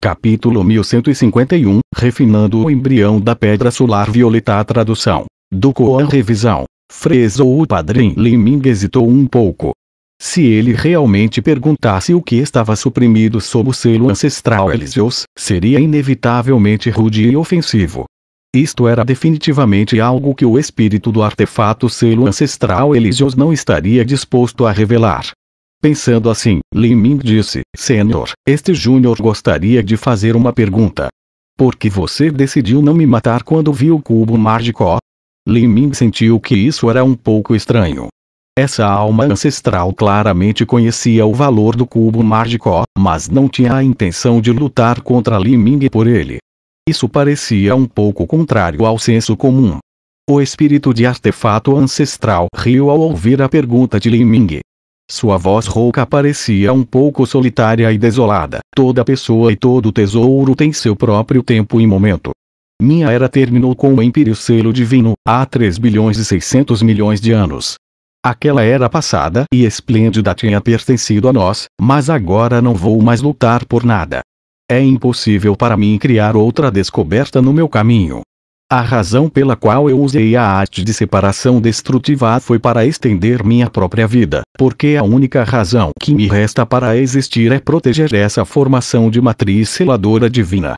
Capítulo 1151 Refinando o embrião da pedra solar violeta. A tradução do Koan Revisão. Freza ou o padrinho Liming hesitou um pouco. Se ele realmente perguntasse o que estava suprimido sob o selo ancestral Eliseus, seria inevitavelmente rude e ofensivo. Isto era definitivamente algo que o espírito do artefato selo ancestral Eliseus não estaria disposto a revelar. Pensando assim, Lin Ming disse: Senhor, este Júnior gostaria de fazer uma pergunta. Por que você decidiu não me matar quando vi o cubo mágico? Lin Ming sentiu que isso era um pouco estranho. Essa alma ancestral claramente conhecia o valor do cubo mágico, mas não tinha a intenção de lutar contra Li Ming por ele. Isso parecia um pouco contrário ao senso comum. O espírito de artefato ancestral riu ao ouvir a pergunta de Li Ming. Sua voz rouca parecia um pouco solitária e desolada. Toda pessoa e todo tesouro tem seu próprio tempo e momento. Minha era terminou com o império selo divino, há 3 bilhões e 600 milhões de anos. Aquela era passada e esplêndida tinha pertencido a nós, mas agora não vou mais lutar por nada. É impossível para mim criar outra descoberta no meu caminho. A razão pela qual eu usei a arte de separação destrutiva foi para estender minha própria vida, porque a única razão que me resta para existir é proteger essa formação de matriz seladora divina.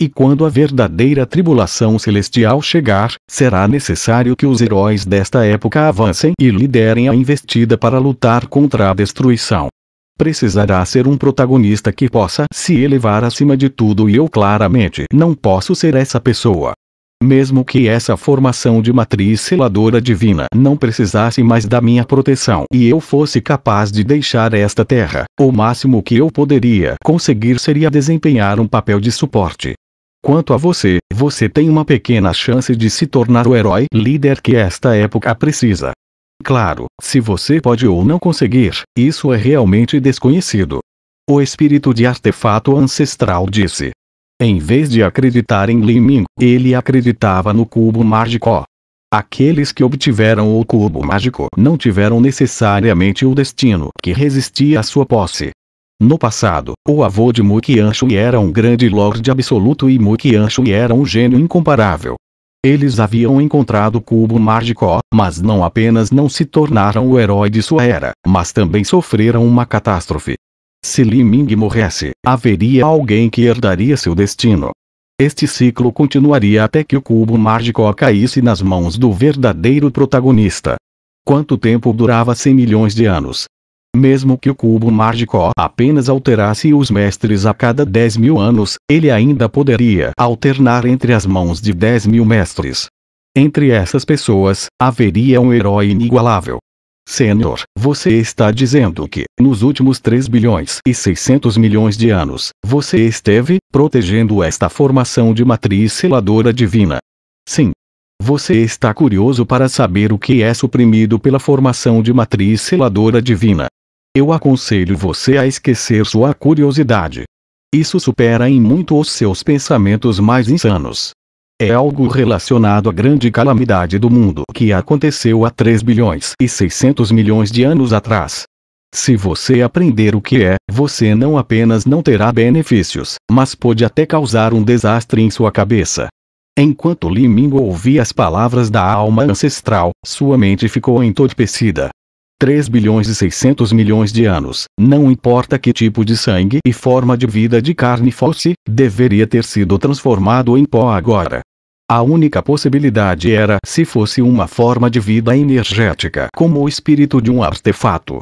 E quando a verdadeira tribulação celestial chegar, será necessário que os heróis desta época avancem e liderem a investida para lutar contra a destruição precisará ser um protagonista que possa se elevar acima de tudo e eu claramente não posso ser essa pessoa mesmo que essa formação de matriz seladora divina não precisasse mais da minha proteção e eu fosse capaz de deixar esta terra, o máximo que eu poderia conseguir seria desempenhar um papel de suporte. Quanto a você, você tem uma pequena chance de se tornar o herói líder que esta época precisa. Claro, se você pode ou não conseguir, isso é realmente desconhecido. O espírito de artefato ancestral disse: em vez de acreditar em Liming, ele acreditava no cubo mágico. Aqueles que obtiveram o cubo mágico não tiveram necessariamente o destino que resistia à sua posse. No passado, o avô de Muqian Shui era um grande lorde absoluto e Muqian Shui era um gênio incomparável. Eles haviam encontrado o cubo mágico, mas não apenas não se tornaram o herói de sua era, mas também sofreram uma catástrofe. Se Li Ming morresse, haveria alguém que herdaria seu destino. Este ciclo continuaria até que o cubo mágico caísse nas mãos do verdadeiro protagonista. Quanto tempo durava 100 milhões de anos? Mesmo que o cubo mágico apenas alterasse os mestres a cada 10 mil anos, ele ainda poderia alternar entre as mãos de 10 mil mestres. Entre essas pessoas, haveria um herói inigualável. Senhor, você está dizendo que, nos últimos 3 bilhões e 600 milhões de anos, você esteve protegendo esta formação de matriz seladora divina. Sim. Você está curioso para saber o que é suprimido pela formação de matriz seladora divina. Eu aconselho você a esquecer sua curiosidade. Isso supera em muito os seus pensamentos mais insanos é algo relacionado à grande calamidade do mundo que aconteceu há 3 bilhões e 600 milhões de anos atrás. Se você aprender o que é, você não apenas não terá benefícios, mas pode até causar um desastre em sua cabeça. Enquanto Limingo ouvia as palavras da alma ancestral, sua mente ficou entorpecida. 3 bilhões e 600 milhões de anos, não importa que tipo de sangue e forma de vida de carne fosse, deveria ter sido transformado em pó agora. A única possibilidade era se fosse uma forma de vida energética como o espírito de um artefato.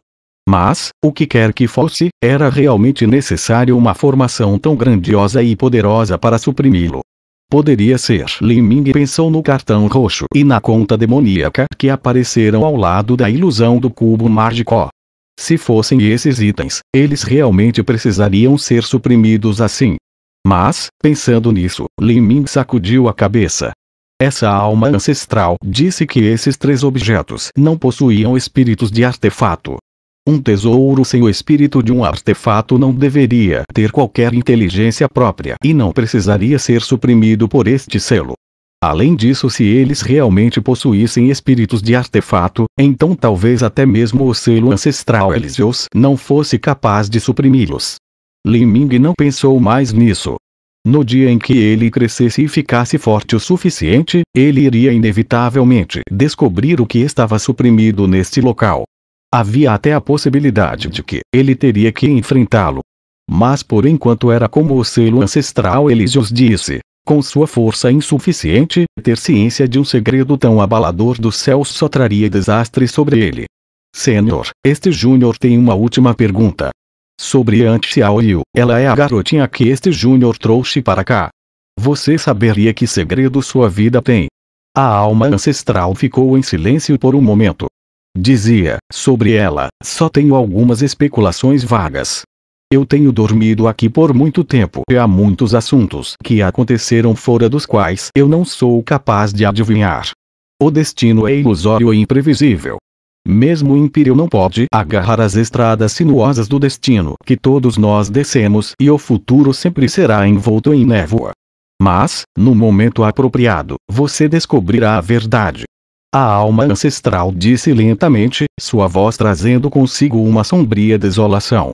Mas, o que quer que fosse, era realmente necessário uma formação tão grandiosa e poderosa para suprimi-lo. Poderia ser. Lin Ming pensou no cartão roxo e na conta demoníaca que apareceram ao lado da ilusão do cubo mágico. Se fossem esses itens, eles realmente precisariam ser suprimidos assim. Mas, pensando nisso, Lin Ming sacudiu a cabeça. Essa alma ancestral disse que esses três objetos não possuíam espíritos de artefato. Um tesouro sem o espírito de um artefato não deveria ter qualquer inteligência própria e não precisaria ser suprimido por este selo. Além disso, se eles realmente possuíssem espíritos de artefato, então talvez até mesmo o selo ancestral Elíseos não fosse capaz de suprimi-los. Lin Ming não pensou mais nisso. No dia em que ele crescesse e ficasse forte o suficiente, ele iria inevitavelmente descobrir o que estava suprimido neste local. Havia até a possibilidade de que ele teria que enfrentá-lo. Mas por enquanto era como o selo ancestral Elísios disse, com sua força insuficiente, ter ciência de um segredo tão abalador dos céus só traria desastre sobre ele. Senhor, este Júnior tem uma última pergunta. Sobre Antia Oil, ela é a garotinha que este Júnior trouxe para cá. Você saberia que segredo sua vida tem? A alma ancestral ficou em silêncio por um momento. Dizia, sobre ela, só tenho algumas especulações vagas. Eu tenho dormido aqui por muito tempo e há muitos assuntos que aconteceram fora dos quais eu não sou capaz de adivinhar. O destino é ilusório e imprevisível, mesmo o império não pode agarrar as estradas sinuosas do destino que todos nós descemos e o futuro sempre será envolto em névoa. Mas, no momento apropriado, você descobrirá a verdade. A alma ancestral disse lentamente, sua voz trazendo consigo uma sombria desolação.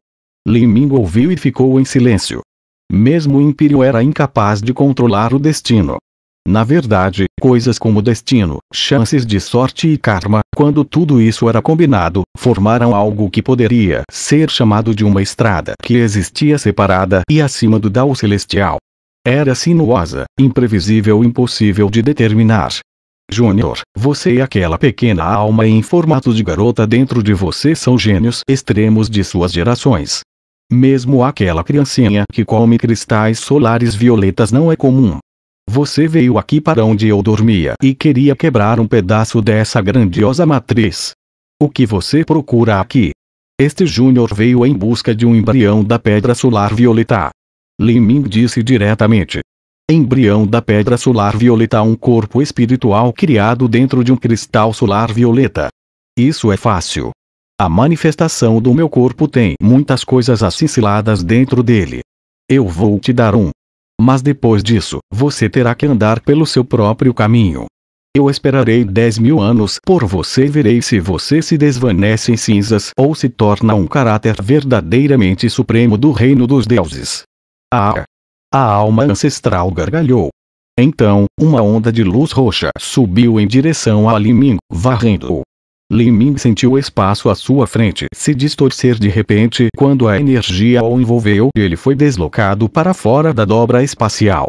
Liming ouviu e ficou em silêncio. Mesmo o Império era incapaz de controlar o destino, na verdade, coisas como destino, chances de sorte e karma, quando tudo isso era combinado, formaram algo que poderia ser chamado de uma estrada que existia separada e acima do Dao celestial. Era sinuosa, imprevisível impossível de determinar. Júnior, você e é aquela pequena alma em formato de garota dentro de você são gênios extremos de suas gerações. Mesmo aquela criancinha que come cristais solares violetas não é comum. Você veio aqui para onde eu dormia e queria quebrar um pedaço dessa grandiosa matriz. O que você procura aqui? Este Júnior veio em busca de um embrião da pedra solar violeta. Ming disse diretamente. Embrião da pedra solar violeta um corpo espiritual criado dentro de um cristal solar violeta. Isso é fácil. A manifestação do meu corpo tem muitas coisas acinceladas dentro dele. Eu vou te dar um mas depois disso, você terá que andar pelo seu próprio caminho. Eu esperarei dez mil anos por você e verei se você se desvanece em cinzas ou se torna um caráter verdadeiramente supremo do reino dos deuses. Ah! A alma ancestral gargalhou. Então, uma onda de luz roxa subiu em direção a Liming, varrendo-o. Lin Ming sentiu o espaço à sua frente se distorcer de repente quando a energia o envolveu e ele foi deslocado para fora da dobra espacial.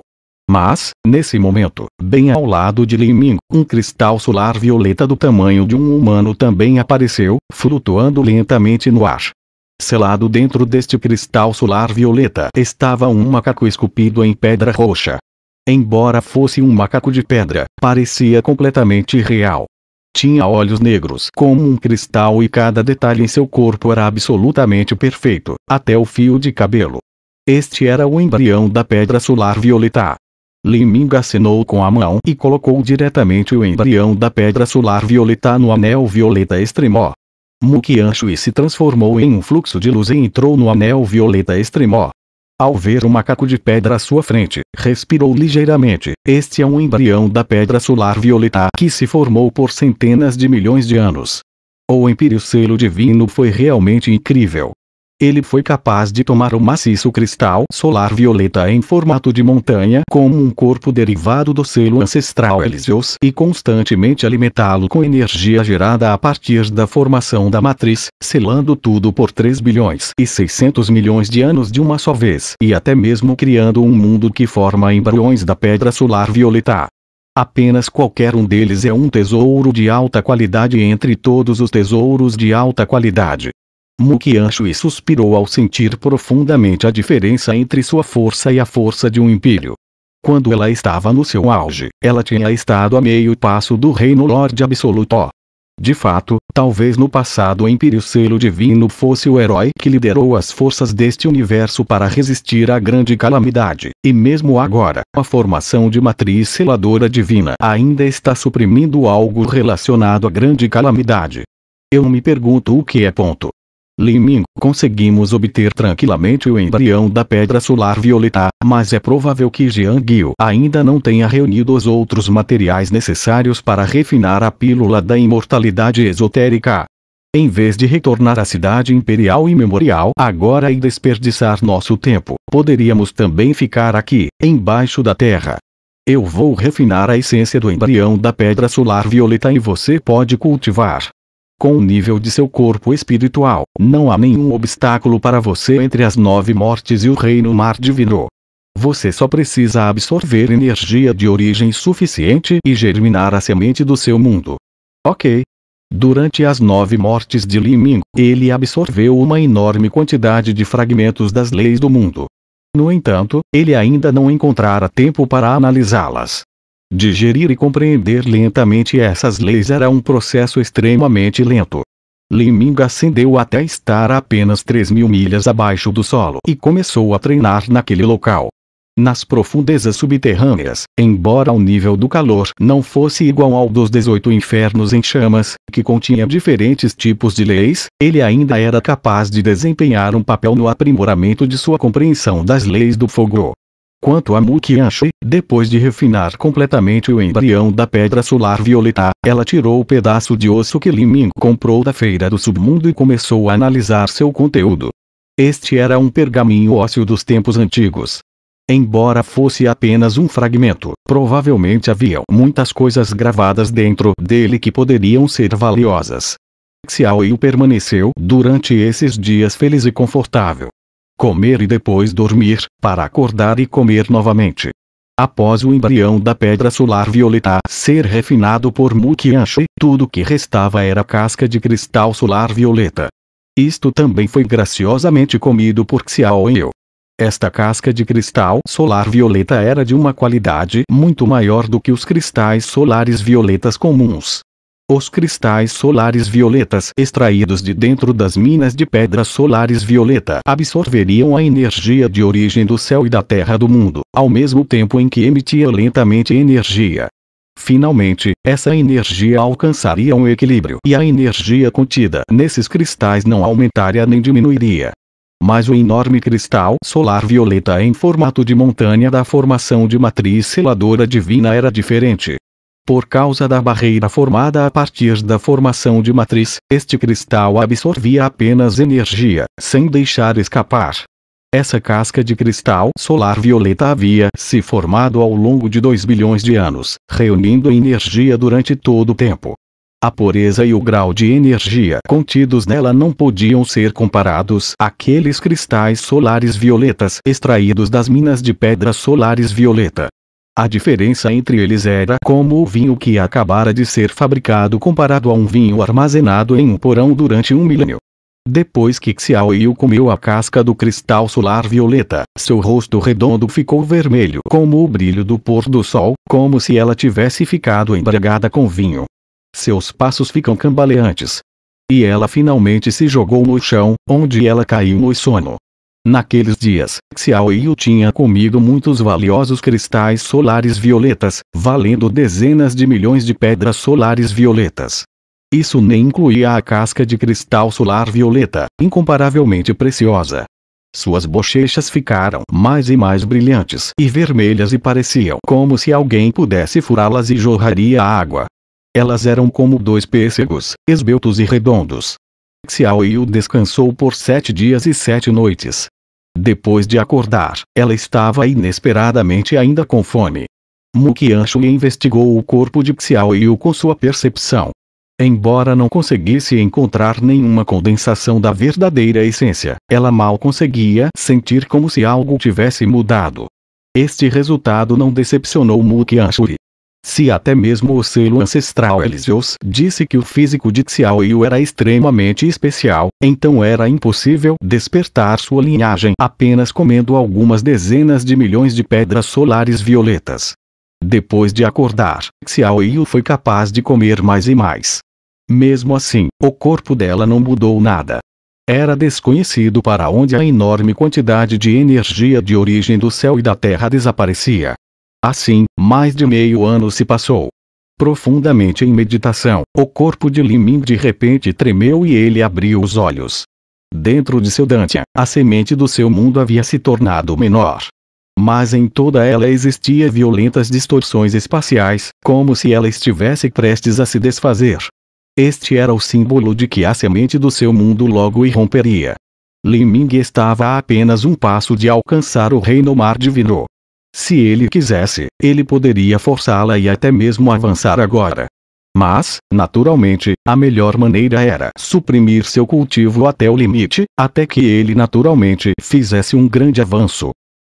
Mas, nesse momento, bem ao lado de Lin Ming, um cristal solar violeta do tamanho de um humano também apareceu, flutuando lentamente no ar. Selado dentro deste cristal solar violeta estava um macaco esculpido em pedra roxa. Embora fosse um macaco de pedra, parecia completamente real. Tinha olhos negros como um cristal e cada detalhe em seu corpo era absolutamente perfeito, até o fio de cabelo. Este era o embrião da pedra solar violeta. Liming assinou acenou com a mão e colocou diretamente o embrião da pedra solar violeta no anel violeta extremó. Mukian Shui se transformou em um fluxo de luz e entrou no anel violeta extremó. Ao ver o macaco de pedra à sua frente, respirou ligeiramente. Este é um embrião da pedra solar violeta que se formou por centenas de milhões de anos. O empíreo selo divino foi realmente incrível. Ele foi capaz de tomar o maciço cristal solar violeta em formato de montanha como um corpo derivado do selo ancestral Eliseus e constantemente alimentá-lo com energia gerada a partir da formação da matriz, selando tudo por 3 bilhões e 600 milhões de anos de uma só vez e até mesmo criando um mundo que forma embriões da pedra solar violeta. Apenas qualquer um deles é um tesouro de alta qualidade entre todos os tesouros de alta qualidade. Mukian suspirou ao sentir profundamente a diferença entre sua força e a força de um império. Quando ela estava no seu auge, ela tinha estado a meio passo do reino Lorde Absoluto. De fato, talvez no passado o Império Selo Divino fosse o herói que liderou as forças deste universo para resistir à grande calamidade, e mesmo agora, a formação de matriz seladora divina ainda está suprimindo algo relacionado à grande calamidade. Eu me pergunto o que é ponto. Liming, conseguimos obter tranquilamente o embrião da pedra solar violeta, mas é provável que Jean Gil ainda não tenha reunido os outros materiais necessários para refinar a pílula da imortalidade esotérica. Em vez de retornar à cidade imperial e memorial agora e desperdiçar nosso tempo, poderíamos também ficar aqui, embaixo da terra. Eu vou refinar a essência do embrião da pedra solar violeta e você pode cultivar com o nível de seu corpo espiritual. Não há nenhum obstáculo para você entre as nove mortes e o reino mar divino. Você só precisa absorver energia de origem suficiente e germinar a semente do seu mundo. Ok. Durante as nove mortes de Li Ming, ele absorveu uma enorme quantidade de fragmentos das leis do mundo. No entanto, ele ainda não encontrara tempo para analisá-las. Digerir e compreender lentamente essas leis era um processo extremamente lento. Liming ascendeu até estar apenas 3 mil milhas abaixo do solo e começou a treinar naquele local. Nas profundezas subterrâneas, embora o nível do calor não fosse igual ao dos 18 infernos em chamas, que continha diferentes tipos de leis, ele ainda era capaz de desempenhar um papel no aprimoramento de sua compreensão das leis do fogo. Quanto a Mukiashi, depois de refinar completamente o embrião da pedra solar violeta, ela tirou o pedaço de osso que Lin Ming comprou da feira do submundo e começou a analisar seu conteúdo. Este era um pergaminho ósseo dos tempos antigos. Embora fosse apenas um fragmento, provavelmente haviam muitas coisas gravadas dentro dele que poderiam ser valiosas. Xiaoyu permaneceu durante esses dias feliz e confortável, comer e depois dormir, para acordar e comer novamente. Após o embrião da pedra solar violeta ser refinado por Mukianshi, tudo que restava era casca de cristal solar violeta. Isto também foi graciosamente comido por Xiao Yu. Esta casca de cristal solar violeta era de uma qualidade muito maior do que os cristais solares violetas comuns. Os cristais solares violetas extraídos de dentro das minas de pedra solares violeta absorveriam a energia de origem do céu e da terra do mundo, ao mesmo tempo em que emitia lentamente energia. Finalmente, essa energia alcançaria um equilíbrio e a energia contida nesses cristais não aumentaria nem diminuiria. Mas o enorme cristal solar violeta em formato de montanha da formação de matriz seladora divina era diferente. Por causa da barreira formada a partir da formação de matriz, este cristal absorvia apenas energia, sem deixar escapar. Essa casca de cristal solar violeta havia se formado ao longo de 2 bilhões de anos, reunindo energia durante todo o tempo. A pureza e o grau de energia contidos nela não podiam ser comparados àqueles cristais solares violetas extraídos das minas de pedras solares violeta, a diferença entre eles era como o vinho que acabara de ser fabricado comparado a um vinho armazenado em um porão durante um milênio. Depois que Xiaoyu comeu a casca do cristal solar violeta, seu rosto redondo ficou vermelho como o brilho do pôr do sol, como se ela tivesse ficado embriagada com vinho. Seus passos ficam cambaleantes. E ela finalmente se jogou no chão, onde ela caiu no sono. Naqueles dias, Xiao Yu tinha comido muitos valiosos cristais solares violetas, valendo dezenas de milhões de pedras solares violetas. Isso nem incluía a casca de cristal solar violeta, incomparavelmente preciosa. Suas bochechas ficaram mais e mais brilhantes e vermelhas e pareciam como se alguém pudesse furá-las e jorraria água. Elas eram como dois pêssegos, esbeltos e redondos, Xiaoyu descansou por sete dias e sete noites. Depois de acordar, ela estava inesperadamente ainda com fome. Mu Shui investigou o corpo de Xiaoyu com sua percepção. Embora não conseguisse encontrar nenhuma condensação da verdadeira essência, ela mal conseguia sentir como se algo tivesse mudado. Este resultado não decepcionou Mu Shui. Se até mesmo o selo ancestral Eliseus disse que o físico de Xiaoyu era extremamente especial, então era impossível despertar sua linhagem apenas comendo algumas dezenas de milhões de pedras solares violetas. Depois de acordar, Xiaoyu foi capaz de comer mais e mais. Mesmo assim, o corpo dela não mudou nada. Era desconhecido para onde a enorme quantidade de energia de origem do céu e da terra desaparecia. Assim, mais de meio ano se passou. Profundamente em meditação, o corpo de Liming de repente tremeu e ele abriu os olhos. Dentro de seu Dantia, a semente do seu mundo havia se tornado menor. Mas em toda ela existia violentas distorções espaciais, como se ela estivesse prestes a se desfazer. Este era o símbolo de que a semente do seu mundo logo irromperia. Liming estava a apenas um passo de alcançar o reino mar divino, se ele quisesse, ele poderia forçá-la e até mesmo avançar agora. Mas, naturalmente, a melhor maneira era suprimir seu cultivo até o limite, até que ele naturalmente fizesse um grande avanço.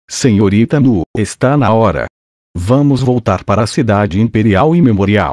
Senhorita Nu, está na hora. Vamos voltar para a cidade imperial e memorial.